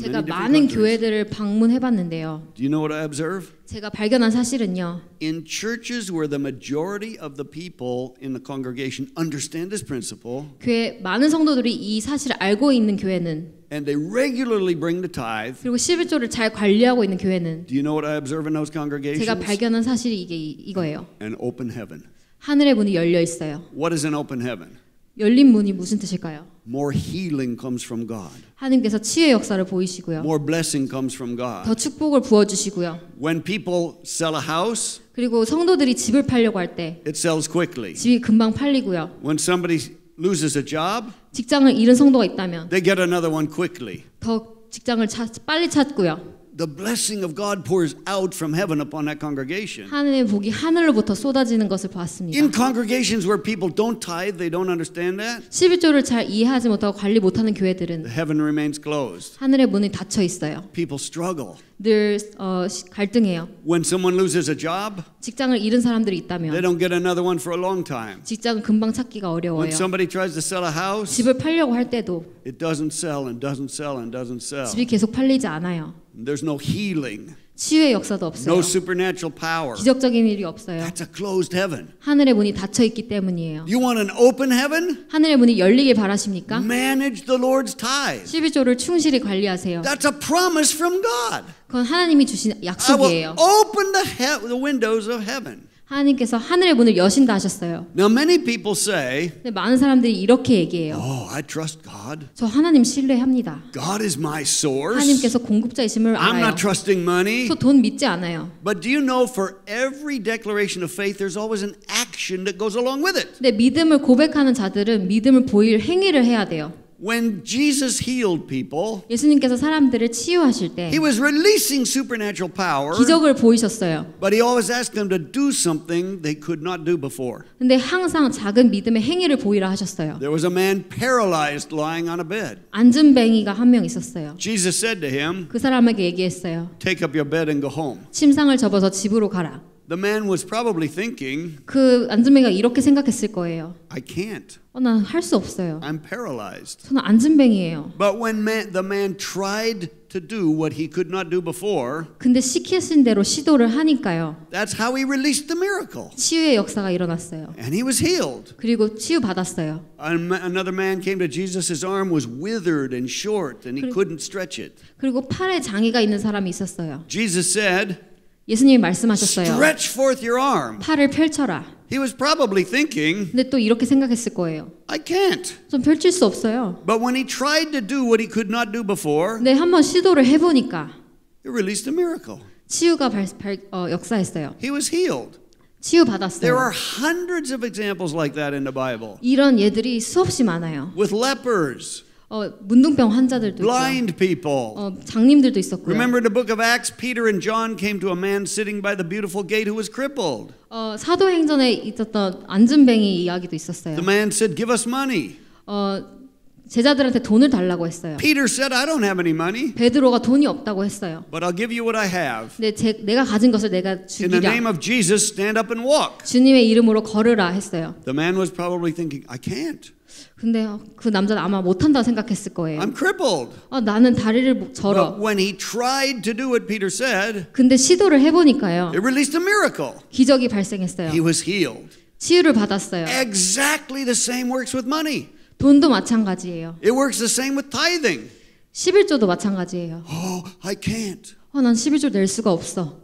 제가 많은 교회들을 방문해 봤는데요. 제가 발견한 사실은요. In churches where the majority of the people in the congregation understand this principle, 교회 많은 성도들이 이 사실을 알고 있는 교회는 and they regularly bring the tithe. 그리고 11조를 잘 관리하고 있는 교회는 Do you know what I observe in those congregations? 제가 발견한 사실이 이게 이거예요. An open heaven. 하늘의 문이 열려 있어요. What is an open heaven? 열린 문이 무슨 뜻일까요? More healing comes from God. 하나님께서 치유 역사를 보이시고요. More blessing comes from God. 더 축복을 부어 주시고요. When people sell a house, 그리고 성도들이 집을 팔려고 할 때, it sells quickly. 집이 금방 팔리고요. When somebody loses a job, 직장을 잃은 성도가 있다면, they get another one quickly. 더 직장을 찾, 빨리 찾고요. the blessing of God pours out from heaven upon that congregation. 하늘의 복이 하늘로부터 쏟아지는 것을 봤습니다. In congregations where people don't tithe, they don't understand that. 잘 이해하지 못하고 관리 못하는 교회들은 the heaven remains closed. 하늘의 문이 닫혀 있어요. People struggle. 늘 어, 갈등해요. When someone loses a job, 직장을 잃은 사람들이 있다면 they don't get another one for a long time. 직장은 금방 찾기가 어려워요. When somebody tries to sell a house, 집을 팔려고 할 때도 it doesn't sell and doesn't sell and doesn't sell. 집이 계속 팔리지 않아요. There's no healing. 치유의 역사도 없어요. No supernatural power. 기적적인 일이 없어요. That's a closed heaven. 하늘의 문이 닫혀 있기 때문이에요. You want an open heaven? 하늘의 문이 열리길 바라십니까? Manage the Lord's tithes. 11조를 충실히 관리하세요. That's a promise from God. 그건 하나님이 주신 약속이에요. I will open the, the windows of heaven. 하나님께서 하늘의 문을 여신다 하셨어요. Now many people say, 근데 많은 사람들이 이렇게 얘기해요. Oh, I trust God. 저 하나님 신뢰합니다. God is my source. 하나님께서 공급자이심을 알아요. I'm not trusting money. 저돈 믿지 않아요. But do you know for every declaration of faith there's always an action that goes along with it. 근데 믿음을 고백하는 자들은 믿음을 보일 행위를 해야 돼요. when Jesus healed people, 예수님께서 사람들을 치유하실 때, he was releasing supernatural power. 기적을 보이셨어요. But he always asked them to do something they could not do before. 근데 항상 작은 믿음의 행위를 보이라 하셨어요. There was a man paralyzed lying on a bed. 앉은 뱅이가 한 명 있었어요. Jesus said to him, 그 사람에게 얘기했어요. Take up your bed and go home. 침상을 접어서 집으로 가라. The man was probably thinking. 그 이렇게 생각했을 거예요. I can't. 어, 난할수 없어요. I'm paralyzed. 저는 But when man, the man tried to do what he could not do before. 근데 시키신 대로 시도를 하니까요. That's how he released the miracle. 치유의 역사가 일어났어요. And he was healed. 그리고 치유 받았어요. Another man came to Jesus. His arm was withered and short, and he couldn't stretch it. 그리고 팔에 장애가 있는 사람이 있었어요. Jesus said. 예수님이 말씀하셨어요. Stretch forth your arm. 팔을 펼쳐라. He was probably thinking. 근데 또 이렇게 생각했을 거예요. I can't. 펼칠 수 없어요. But when he tried to do what he could not do before. 네, 한번 시도를 해 보니까 it released a miracle. 치유가 발, 발, 어, 역사했어요. He was healed. 치유받았어요. There are hundreds of examples like that in the Bible. 이런 예들이 수없이 많아요. With lepers. 어, 문둥병 환자들도 blind people. 어, 장님들도 있었고요. Remember the book of Acts Peter and John came to a man sitting by the beautiful gate who was crippled. 어, 사도행전에 있었던 안전뱅이 이야기도 있었어요. The man said give us money. 어, 제자들한테 돈을 달라고 했어요. Peter said I don't have any money. 베드로가 돈이 없다고 했어요. But I'll give you what I have. 네, 제, 내가 가진 것을 내가 주리라. In the name of Jesus stand up and walk. 주님의 이름으로 걸으라 했어요. The man was probably thinking I can't. 근데 그 남자는 아마 못한다 생각했을 거예요. I'm crippled. 아, 나는 다리를 절어. But when he tried to do what Peter said, 근데 시도를 해보니까요. It released a miracle. 기적이 발생했어요. He was healed. 치유를 받았어요. Exactly the same works with money. 돈도 마찬가지예요. It works the same with tithing. 11조도 마찬가지예요. Oh, I can't. 아, 난 11조 낼 수가 없어.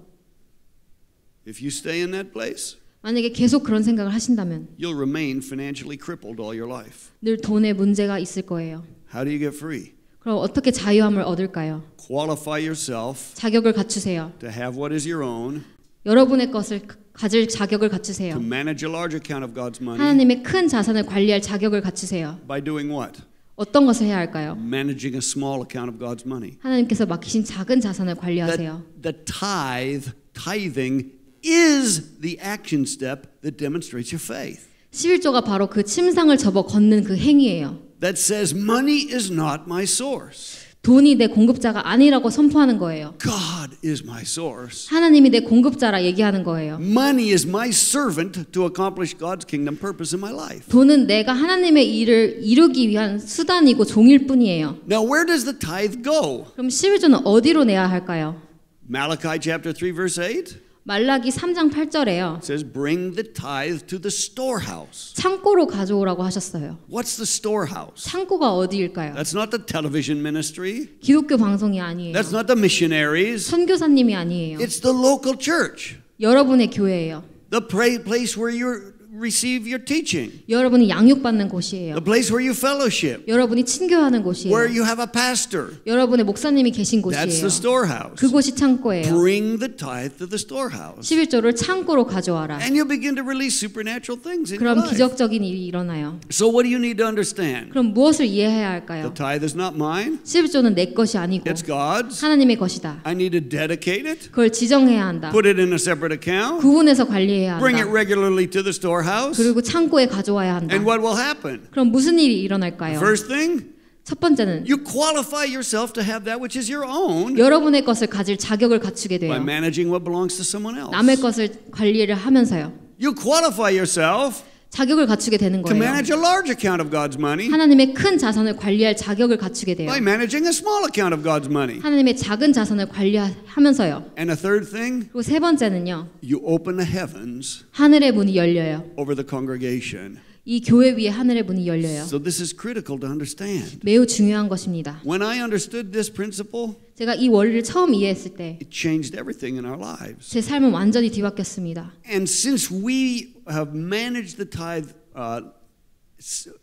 If you stay in that place, 만약에 계속 그런 생각을 하신다면 you'll remain financially crippled all your life. 늘 돈에 문제가 있을 거예요. How do you get free? 그럼 어떻게 자유함을 얻을까요? Qualify yourself 자격을 갖추세요. to have what is your own, 여러분의 것을 가질 자격을 to 갖추세요. manage a large account of God's money 하나님의 큰 자산을 관리할 자격을 갖추세요. by doing what? 어떤 것을 해야 할까요? Managing a small account of God's money. 하나님께서 맡기신 작은 자산을 관리하세요. The, the tithe, tithing is the action step that demonstrates your faith. 11조가 바로 그 침상을 접어 걷는 그 행위예요. That says money is not my source. 돈이 내 공급자가 아니라고 선포하는 거예요. God is my source. 하나님이 내 공급자라 얘기하는 거예요. Money is my servant to accomplish God's kingdom purpose in my life. 돈은 내가 하나님의 일을 이루기 위한 수단이고 종일 뿐이에요. Now where does the tithe go? 그럼 11조는 어디로 내야 할까요? Malachi chapter 3 verse 8. 말라기 3장 8절에요. says bring the tithe to the storehouse. 창고로 가져오라고 하셨어요. What's the storehouse? 창고가 어디일까요? That's not the television ministry. 기독교 방송이 아니에요. That's not the missionaries. 선교사님이 아니에요. It's the local church. 여러분의 교회예요. The place where you're receive your teaching. 여러분이 양육받는 곳이에요. The place where you fellowship. 여러분이 친교하는 곳이에요. Where you have a pastor. 여러분의 목사님이 계신 곳이에요. That's the storehouse. 그곳이 창고예요. Bring the tithe to the storehouse. 11조를 창고로 가져와라. And you begin to release supernatural things in 그럼 your life. 기적적인 일이 일어나요. So what do you need to understand? 그럼 무엇을 이해해야 할까요? The tithe is not mine. 11조는 내 것이 아니고 It's God's. 하나님의 것이다. I need to dedicate it. 그걸 지정해야 한다. Put it in a separate account. 구분해서 관리해야 한다. Bring it regularly to the storehouse. house? 그리고 창고에 가져와야 한다. And what will happen? 그럼 무슨 일이 일어날까요? First thing? 첫 번째는 you qualify yourself to have that which is your own. 여러분의 것을 가질 자격을 갖추게 돼요. By managing what belongs to someone else. 남의 것을 관리를 하면서요. You qualify yourself 자격을 갖추게 되는 거예요. To manage a large account of God's money. 하나님의 큰 자산을 관리할 자격을 갖추게 돼요. By managing a small account of God's money. 하나님의 작은 자산을 관리하면서요. And a third thing. 그리고 세 번째는요. You open the heavens. 하늘의 문이 열려요. Over the congregation. 이 교회 위에 하늘의 문이 열려요. So this is critical to understand. 매우 중요한 것입니다. When I understood this principle. 제가 이 원리를 처음 이해했을 때 It changed everything in our lives. 제 삶은 완전히 뒤바뀌었습니다. And since we have managed the tithe uh,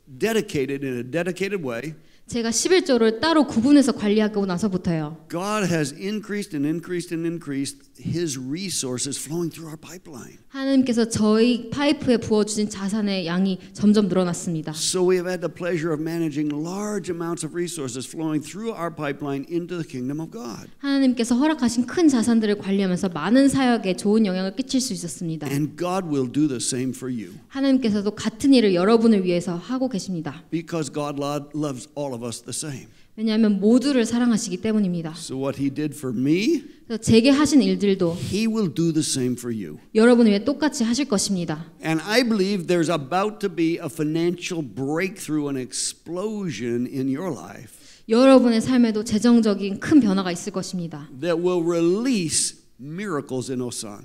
dedicated in a dedicated way 제가 11조를 따로 구분해서 관리하고 나서부터요. God has increased and increased and increased his resources flowing through our pipeline. 하나님께서 저희 파이프에 부어 주신 자산의 양이 점점 늘어났습니다. So we have had the pleasure of managing large amounts of resources flowing through our pipeline into the kingdom of God. 하나님께서 허락하신 큰 자산들을 관리하면서 많은 사역에 좋은 영향을 끼칠 수 있었습니다. And God will do the same for you. 하나님께서도 같은 일을 여러분을 위해서 하고 계십니다. Because God loves all of of us the same. 왜냐하면 모두를 사랑하시기 때문입니다. So what he did for me, 그래서 제게 하신 일들도 he will do the same for you. 여러분 위해 똑같이 하실 것입니다. And I believe there's about to be a financial breakthrough, an explosion in your life. 여러분의 삶에도 재정적인 큰 변화가 있을 것입니다. That will release miracles in Osan.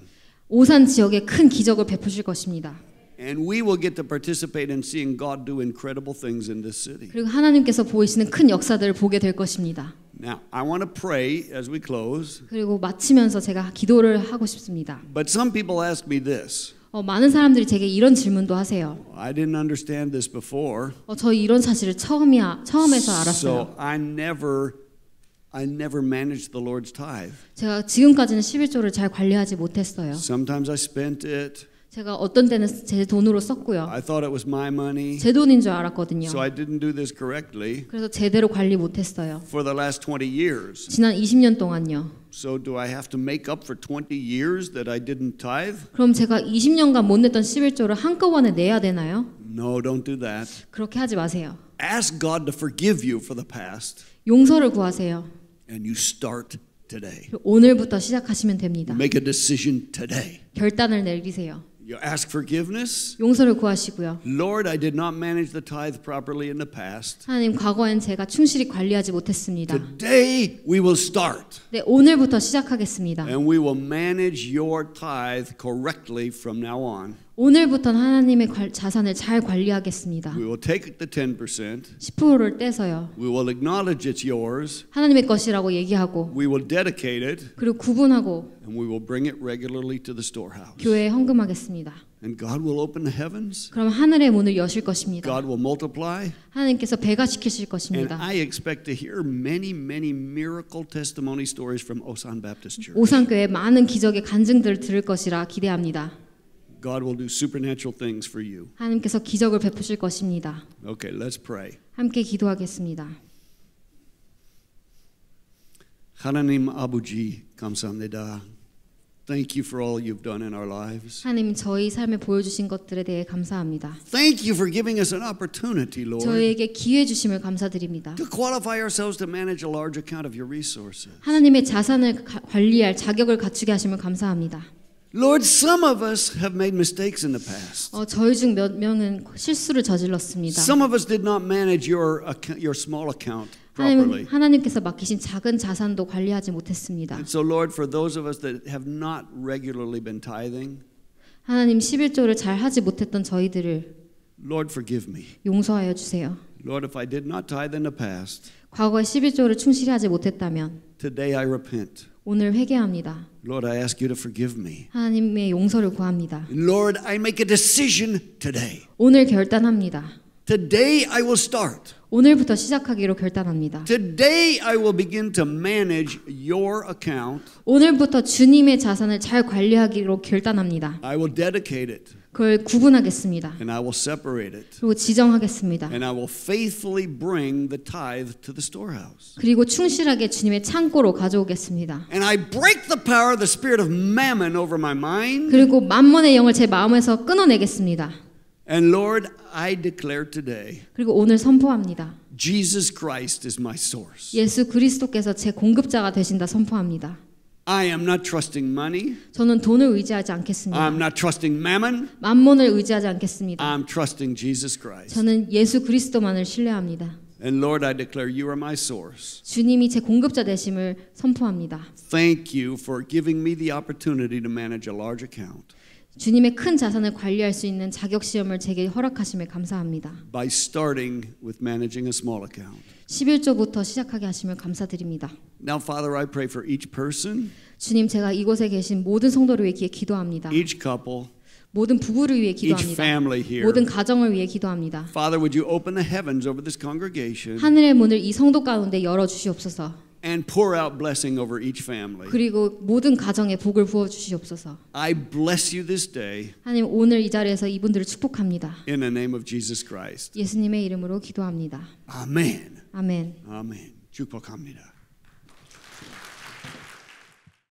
오산 지역에 큰 기적을 베푸실 것입니다. And we will get to participate in seeing God do incredible things in this city. 그리고 하나님께서 보이시는 큰 역사들을 보게 될 것입니다. Now, I want to pray as we close. 그리고 마치면서 제가 기도를 하고 싶습니다. But some people ask me this. 어, 많은 사람들이 제게 이런 질문도 하세요. I didn't understand this before. 어, 저 이런 사실을 처음이야 처음에서 알았어요. So I never I never managed the Lord's tithe. 제가 지금까지는 11조를 잘 관리하지 못했어요. Sometimes I spent it. 제가 어떤 때는 제 돈으로 썼고요. I thought it was my money. 제 돈인 줄 알았거든요. So I didn't do this correctly. 그래서 제대로 관리 못 했어요. For the last 20 years. 지난 20년 동안요. So do I have to make up for 20 years that I didn't tithe? 그럼 제가 20년간 못 냈던 11조를 한꺼번에 내야 되나요? No, don't do that. 그렇게 하지 마세요. Ask God to forgive you for the past. 용서를 구하세요. And you start today. 오늘부터 시작하시면 됩니다. Make a decision today. 결단을 내리세요. You ask forgiveness. 용서를 구하시고요. Lord, I did not manage the tithe properly in the past. 하나님, 과거엔 제가 충실히 관리하지 못했습니다. Today we will start. 네, 오늘부터 시작하겠습니다. And we will manage your tithe correctly from now on. 오늘부터는 하나님의 자산을 잘 관리하겠습니다. We will take the 10%. 10%를 떼서요. We will acknowledge it's yours. 하나님의 것이라고 얘기하고. We will dedicate it. 그리고 구분하고. And we will bring it regularly to the storehouse. 교회에 헌금하겠습니다. And God will open the heavens. 그럼 하늘의 문을 여실 것입니다. God will multiply. 하나님께서 배가 시키실 것입니다. And I expect to hear many, many miracle testimony stories from Osan Baptist Church. 오산 교회 많은 기적의 간증들을 들을 것이라 기대합니다. God will do supernatural things for you. 하나님께서 기적을 베푸실 것입니다. Okay, let's pray. 함께 기도하겠습니다. 하나님 아버지 감사합니다. Thank you for all you've done in our lives. 하나님 저희 삶에 보여주신 것들에 대해 감사합니다. Thank you for giving us an opportunity, Lord. 저희에게 기회 주심을 감사드립니다. To qualify ourselves to manage a large account of your resources. 하나님의 자산을 관리할 자격을 갖추게 하심을 감사합니다. Lord, some of us have made mistakes in the past. 어, 저희 중 몇 명은 실수를 저질렀습니다. Some of us did not manage your account, your small account. 하나님, 하나님께서 맡기신 작은 자산도 관리하지 못했습니다. And so Lord, for those of us that have not regularly been tithing, 하나님 11조를 잘 하지 못했던 저희들을 Lord, forgive me. 용서하여 주세요. Lord, if I did not tithe in the past, 과거에 11조를 충실히 하지 못했다면 today I repent. 오늘 회개합니다. Lord, I ask you to forgive me. 하나님의 용서를 구합니다. Lord, I make a decision today. 오늘 결단합니다. Today I will start. 오늘부터 시작하기로 결단합니다. Today I will begin to manage your account. 오늘부터 주님의 자산을 잘 관리하기로 결단합니다. I will dedicate it. 그걸 구분하겠습니다. And I will separate it. 그리고 지정하겠습니다. And I will faithfully bring the tithe to the storehouse. 그리고 충실하게 주님의 창고로 가져오겠습니다. And I break the power of the spirit of mammon over my mind. 그리고 만몬의 영을 제 마음에서 끊어내겠습니다. And Lord, I declare today. 그리고 오늘 선포합니다. Jesus Christ is my source. 예수 그리스도께서 제 공급자가 되신다 선포합니다. I am not trusting money. 저는 돈을 의지하지 않겠습니다. I'm not trusting mammon. 만몬을 의지하지 않겠습니다. I'm trusting Jesus Christ. 저는 예수 그리스도만을 신뢰합니다. And Lord, I declare you are my source. 주님이 제 공급자 되심을 선포합니다. Thank you for giving me the opportunity to manage a large account. 주님의 큰 자산을 관리할 수 있는 자격 시험을 제게 허락하심에 감사합니다. By starting with managing a small account. 11조부터 시작하게 하시면 감사드립니다. Now Father, I pray for each person. 주님 제가 이곳에 계신 모든 성도를 위해 기도합니다. Each couple. 모든 부부를 위해 기도합니다. 모든 가정을 위해 기도합니다. Father, would you open the heavens over this congregation? 하늘의 문을 이 성도 가운데 열어 주시옵소서. and pour out blessing over each family. 그리고 모든 가정에 복을 부어 주시옵소서. I bless you this day. 하나님 오늘 이 자리에서 이분들을 축복합니다. In the name of Jesus Christ. 예수님의 이름으로 기도합니다. 아멘. 아멘. 아멘. 축복합니다.